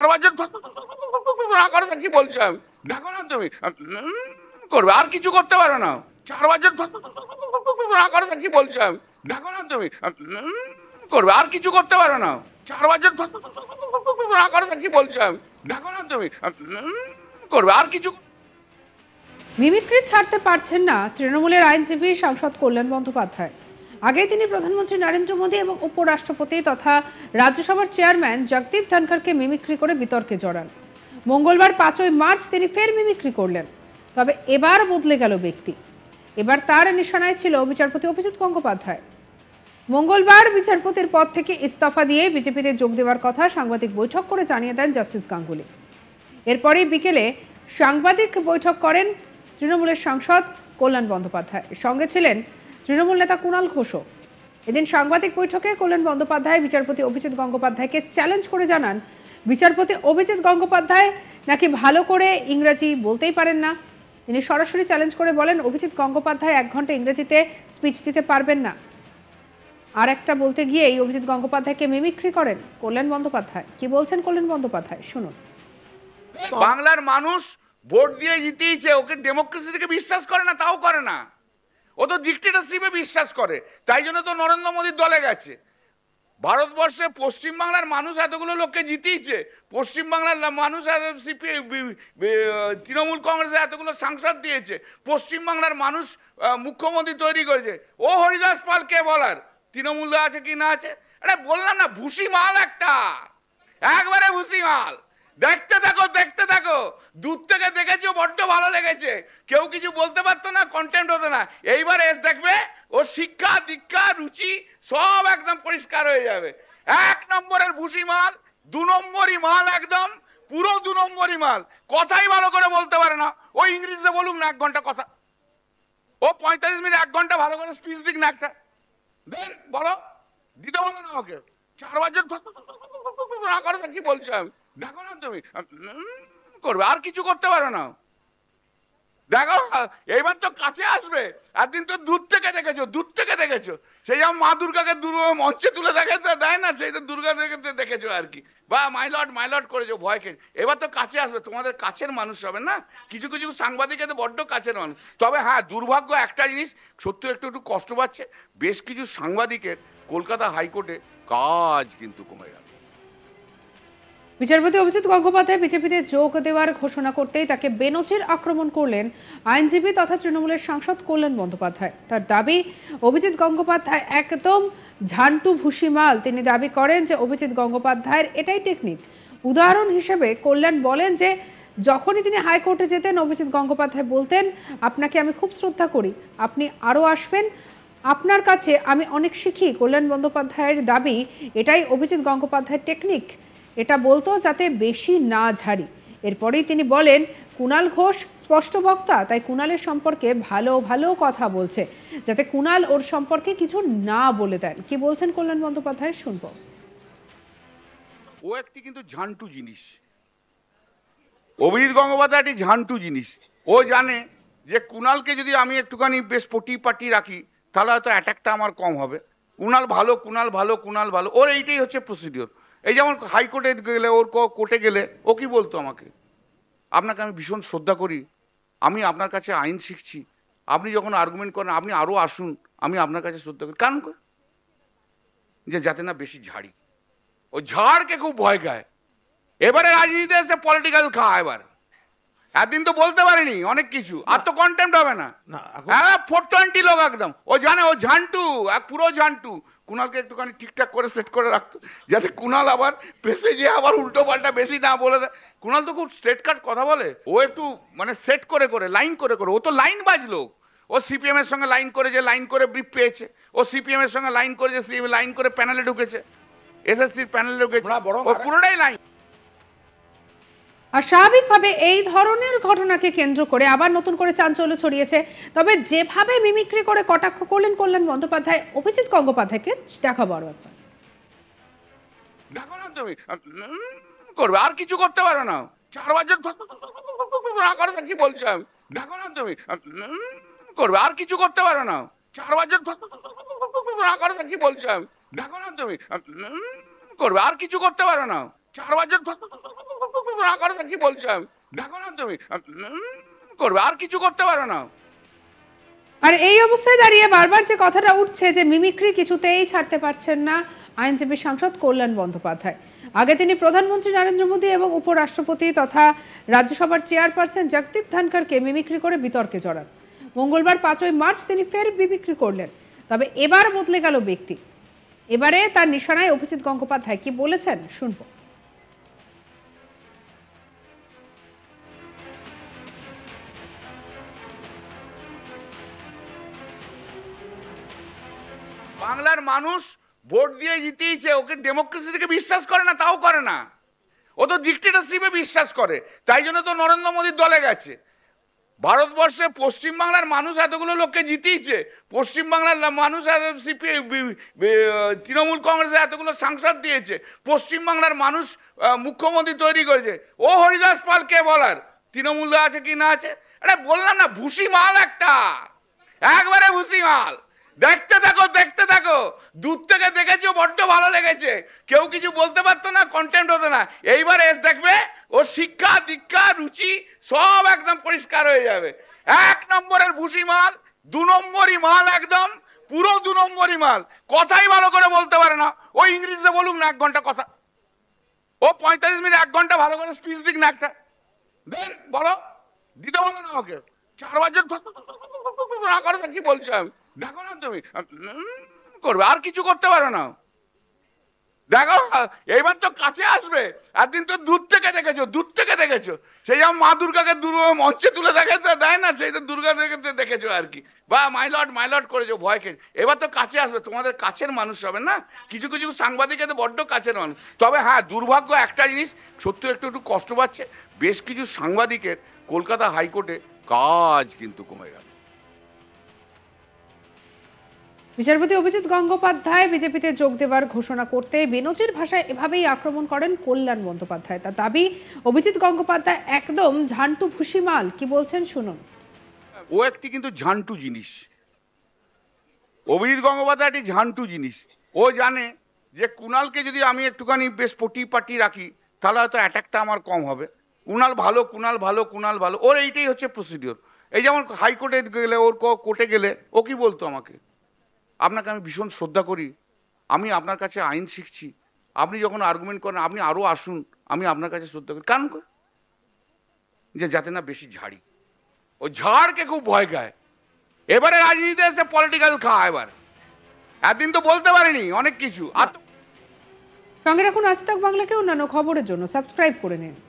আর কিছু করতে পারো না চার বছর কি বলছো আমি না তুমি করবে আর কিছু করতে পারো না চার বছর কি বলছো আমি ডাকো না তুমি করবে আর কিছু মিমিক্রি ছাড়তে পারছেন না তৃণমূলের আইনজীবী সাংসদ কল্যাণ বন্দ্যোপাধ্যায় আগে তিনি প্রধানমন্ত্রী নরেন্দ্র মোদী এবং উপরাষ্ট্রপতি তথা রাজ্যসভার চেয়ারম্যান জগদীপ ধনখড়কে মিমিক্রি করে বিতর্কে জড়ান মঙ্গলবার পাঁচই মার্চ তিনি ফের মিমিক্রি করলেন তবে এবার বদলে গেল ব্যক্তি এবার তার নিশানায় ছিল বিচারপতি অভিজিৎ গঙ্গোপাধ্যায় মঙ্গলবার বিচারপতির পদ থেকে ইস্তফা দিয়ে বিজেপিতে যোগ দেওয়ার কথা সাংবাদিক বৈঠক করে জানিয়ে দেন জাস্টিস গাঙ্গুলি এরপরে বিকেলে সাংবাদিক বৈঠক করেন তৃণমূলের সাংসদ কল্যাণ বন্দ্যোপাধ্যায় সঙ্গে ছিলেন তৃণমূল নেতা কুণাল ঘোষও এদিন সাংবাদিক বৈঠকে কল্যাণ বন্দ্যোপাধ্যায় বিচারপতি অভিজিৎ গঙ্গোপাধ্যায়কে চ্যালেঞ্জ করে জানান বিচারপতি অভিজিৎ গঙ্গোপাধ্যায় নাকি ভালো করে ইংরাজি বলতেই পারেন না তিনি সরাসরি চ্যালেঞ্জ করে বলেন অভিজিৎ গঙ্গোপাধ্যায় এক ঘন্টা ইংরেজিতে স্পিচ দিতে পারবেন না আর একটা বলতে গিয়ে এই অভিজিৎ গঙ্গোপাধ্যায়কে মিমিক্রি করেন কল্যাণ বন্দ্যোপাধ্যায় কি বলছেন কল্যাণ বন্দ্যোপাধ্যায় শুনুন বাংলার মানুষ ভোট দিয়ে জিতিয়েছে ওকে ডেমোক্রেসি থেকে বিশ্বাস করে না তাও করে না ও তো ডিক্টেটারশিপে বিশ্বাস করে তাই জন্য তো নরেন্দ্র মোদীর দলে গেছে ভারতবর্ষে পশ্চিমবাংলার মানুষ এতগুলো লোককে জিতিয়েছে পশ্চিমবাংলার মানুষ তৃণমূল কংগ্রেসে এতগুলো সাংসদ দিয়েছে পশ্চিমবাংলার মানুষ মুখ্যমন্ত্রী তৈরি করেছে ও হরিদাস পাল কে বলার তৃণমূল আছে কি না আছে এটা বললাম না ভুসি মাল একটা একবারে ভুসি মাল দেখতে থাকো দেখতে দূর থেকে দেখেছি বড্ড ভালো লেগেছে কেউ কিছু বলতে পারতো না কন্টেন্ট হতো না এইবার এস দেখবে ও শিক্ষা দীক্ষা রুচি সব একদম পরিষ্কার হয়ে যাবে এক নম্বরের ভুসি মাল দু নম্বরই মাল একদম পুরো দু নম্বরই মাল কথাই ভালো করে বলতে পারে না ও ইংরেজিতে বলুক না এক ঘন্টা কথা ও পঁয়তাল্লিশ মিনিট এক ঘন্টা ভালো করে স্পিচ দিক না একটা দেন বলো দিতে বলো না ওকে চার বছর না করো কি বলছো আমি দেখো না তুমি করবে আর কিছু করতে পারো না দেখো এইবার তো কাছে আসবে একদিন তো দূর থেকে দেখেছো দূর থেকে দেখেছো সেই যেমন মা দুর্গাকে মঞ্চে তুলে দেখে দেয় না সেই তো দুর্গা দেখেছো আর কি বা মাইলট মাইলট করেছো ভয় খেয়ে এবার তো কাছে আসবে তোমাদের কাছের মানুষ হবে না কিছু কিছু সাংবাদিক এতে বড্ড কাছের মানুষ তবে হ্যাঁ দুর্ভাগ্য একটা জিনিস সত্যি একটু একটু কষ্ট পাচ্ছে বেশ কিছু সাংবাদিকের কলকাতা হাইকোর্টে কাজ কিন্তু কমে গেছে বিচারপতি অভিজিৎ গঙ্গোপাধ্যায় বিজেপিতে যোগ দেওয়ার ঘোষণা করতেই তাকে বেনচির আক্রমণ করলেন আইনজীবী তথা তৃণমূলের সাংসদ কল্যাণ বন্দ্যোপাধ্যায় তার দাবি অভিজিৎ গঙ্গোপাধ্যায় একদম ঝান্টু ভুসিমাল তিনি দাবি করেন যে অভিজিৎ গঙ্গোপাধ্যায়ের এটাই টেকনিক উদাহরণ হিসেবে কল্যাণ বলেন যে যখনই তিনি হাইকোর্টে যেতেন অভিজিৎ গঙ্গোপাধ্যায় বলতেন আপনাকে আমি খুব শ্রদ্ধা করি আপনি আরও আসবেন আপনার কাছে আমি অনেক শিখি কল্যাণ বন্দ্যোপাধ্যায়ের দাবি এটাই অভিজিৎ গঙ্গোপাধ্যায়ের টেকনিক এটা বলতো যাতে বেশি না ঝাড়ি এরপরেই তিনি বলেন কুণাল ঘোষ স্পষ্ট বক্তা তাই কুণালের সম্পর্কে ভালো ভালো কথা বলছে যাতে কুণাল ওর সম্পর্কে কিছু না বলে দেন কি বলছেন কল্যাণ বন্দ্যোপাধ্যায় শুনব ও একটি কিন্তু ঝান্টু জিনিস অভিজিৎ গঙ্গোপাধ্যায় একটি ঝান্টু জিনিস ও জানে যে কুণালকে যদি আমি একটুখানি বেশ পটি পাটি রাখি তাহলে হয়তো অ্যাটাকটা আমার কম হবে কুণাল ভালো কুণাল ভালো কুণাল ভালো ওর এইটাই হচ্ছে প্রসিডিওর এই যেমন হাইকোর্টে গেলে ওর কোর্টে গেলে ও কি বলতো আমাকে আপনাকে আমি ভীষণ শ্রদ্ধা করি আমি আপনার কাছে আইন শিখছি আপনি যখন আর্গুমেন্ট করেন আপনি আরও আসুন আমি আপনার কাছে শ্রদ্ধা করি কারণ যে যাতে না বেশি ঝাড়ি ও ঝাড়কে খুব ভয় খায় এবারে রাজনীতিতে এসে পলিটিক্যাল খা এবার এতদিন তো বলতে পারিনি অনেক কিছু আর তো কন্টেম্প হবে না ফোর টোয়েন্টি হ্যাঁ, লোক একদম ও জানে ও ঝান্টু এক পুরো ঝান্টু কুণালকে একটুখানি ঠিকঠাক করে সেট করে রাখতো যাতে কুণাল আবার পেসে যেয়ে আবার উল্টো পাল্টা বেশি না বলে দেয় কুণাল তো খুব স্ট্রেট কাট কথা বলে ও একটু মানে সেট করে করে লাইন করে করে ও তো লাইন বাজলো ও সিপিএম এর সঙ্গে লাইন করে যে লাইন করে ব্রিফ পেয়েছে ও সিপিএম এর সঙ্গে লাইন করে যে লাইন করে প্যানেলে ঢুকেছে এসএসসির প্যানেলে ঢুকেছে ও পুরোটাই লাইন আর স্বাভাবিকভাবে এই ধরনের ঘটনাকে কেন্দ্র করে আবার নতুন করে চাঞ্চল্য ছড়িয়েছে তবে যেভাবে মিমিক্রি করে কটাক্ষ করলেন কল্যাণ বন্দ্যোপাধ্যায় অভিজিৎ গঙ্গোপাধ্যায়কে দেখা বড় একবার করবে আর কিছু করতে পারো না চার বাজার না করো কি বলছো আমি দেখো না তুমি করবে আর কিছু করতে পারো না চার বাজার না করো কি বলছো আমি দেখো না তুমি করবে আর কিছু করতে পারো না চার বছর না কি বলছো আমি না তুমি করবে আর কিছু করতে পারো না আর এই অবস্থায় দাঁড়িয়ে বারবার যে কথাটা উঠছে যে মিমিক্রি কিছুতেই ছাড়তে পারছেন না আইনজীবী সাংসদ কল্যাণ বন্দ্যোপাধ্যায় আগে তিনি প্রধানমন্ত্রী নরেন্দ্র মোদী এবং উপরাষ্ট্রপতি তথা রাজ্যসভার চেয়ারপারসন জগদীপ ধনখড়কে মিমিক্রি করে বিতর্কে জড়ান মঙ্গলবার পাঁচই মার্চ তিনি ফের মিমিক্রি করলেন তবে এবার বদলে গেল ব্যক্তি এবারে তার নিশানায় অভিজিৎ গঙ্গোপাধ্যায় কি বলেছেন শুনবো বাংলার মানুষ ভোট দিয়ে জিতিয়েছে ওকে ডেমোক্রেসি থেকে বিশ্বাস করে না তাও করে না ও তো ডিক্টেটারশিপে বিশ্বাস করে তাই জন্য তো নরেন্দ্র মোদীর দলে গেছে ভারতবর্ষে পশ্চিমবাংলার মানুষ এতগুলো লোককে জিতিয়েছে পশ্চিমবাংলার মানুষ তৃণমূল কংগ্রেসে এতগুলো সাংসদ দিয়েছে পশ্চিমবাংলার মানুষ মুখ্যমন্ত্রী তৈরি করেছে ও হরিদাস পাল কে বলার তৃণমূল আছে কি না আছে এটা বললাম না ভুসি মাল একটা একবারে ভুসি মাল দেখতে থাকো দেখতে থাকো দূর থেকে দেখেছো বড্ড ভালো লেগেছে কেউ কিছু বলতে পারতো না কন্টেন্ট হতো না এইবার এস দেখবে ও শিক্ষা দীক্ষা রুচি সব একদম পরিষ্কার হয়ে যাবে এক নম্বরের ভুসি মাল দু নম্বরই মাল একদম পুরো দু নম্বরই মাল কথাই ভালো করে বলতে পারে না ও ইংরেজিতে বলুক না এক ঘন্টা কথা ও পঁয়তাল্লিশ মিনিট এক ঘন্টা ভালো করে স্পিচ দিক না একটা দেন বলো দিতে বলো না আমাকে চার বছর না করে কি বলছো আমি দেখো না তুমি করবে আর কিছু করতে পারো না দেখো এইবার তো কাছে আসবে একদিন তো দূর থেকে দেখেছো দূর থেকে দেখেছো সেই যেমন মা দুর্গাকে মঞ্চে তুলে দেখে দেয় না সেই তো দুর্গা দেখেছো আর কি বা মাইলট মাইলট করেছো ভয় খেয়ে এবার তো কাছে আসবে তোমাদের কাছের মানুষ হবে না কিছু কিছু সাংবাদিক এতে বড্ড কাছের মানুষ তবে হ্যাঁ দুর্ভাগ্য একটা জিনিস সত্যি একটু একটু কষ্ট পাচ্ছে বেশ কিছু সাংবাদিকের কলকাতা হাইকোর্টে কাজ কিন্তু কমে গেল বিচারপতি অভিজিৎ গঙ্গোপাধ্যায় বিজেপিতে যোগ দেওয়ার ঘোষণা করতে বেনজির ভাষায় এভাবেই আক্রমণ করেন কল্যাণ বন্দ্যোপাধ্যায় তার দাবি অভিজিৎ গঙ্গোপাধ্যায় একদম ঝান্টু ভুসিমাল কি বলছেন শুনুন ও একটি কিন্তু ঝান্টু জিনিস অভিজিৎ গঙ্গোপাধ্যায় একটি ঝান্টু জিনিস ও জানে যে কুনালকে যদি আমি একটুখানি বেশ পটি পাটি রাখি তাহলে হয়তো অ্যাটাকটা আমার কম হবে কুনাল ভালো কুণাল ভালো কুণাল ভালো ওর এইটাই হচ্ছে প্রসিডিওর এই যেমন হাইকোর্টে গেলে ওর কোর্টে গেলে ও কি বলতো আমাকে আপনাকে আমি ভীষণ শ্রদ্ধা করি আমি আপনার কাছে আইন শিখছি আপনি যখন আর্গুমেন্ট করেন আপনি আরও আসুন আমি আপনার কাছে শ্রদ্ধা করি কারণ যে যাতে না বেশি ঝাড়ি ও ঝাড়কে খুব ভয় খায় এবারে রাজনীতিতে এসে পলিটিক্যাল খা এবার এতদিন তো বলতে পারিনি অনেক কিছু আর সঙ্গে রাখুন আজ তাক বাংলাকে অন্যান্য খবরের জন্য সাবস্ক্রাইব করে নিন